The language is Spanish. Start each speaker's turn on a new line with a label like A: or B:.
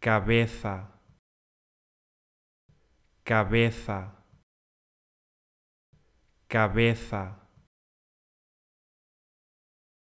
A: cabeza, cabeza, cabeza.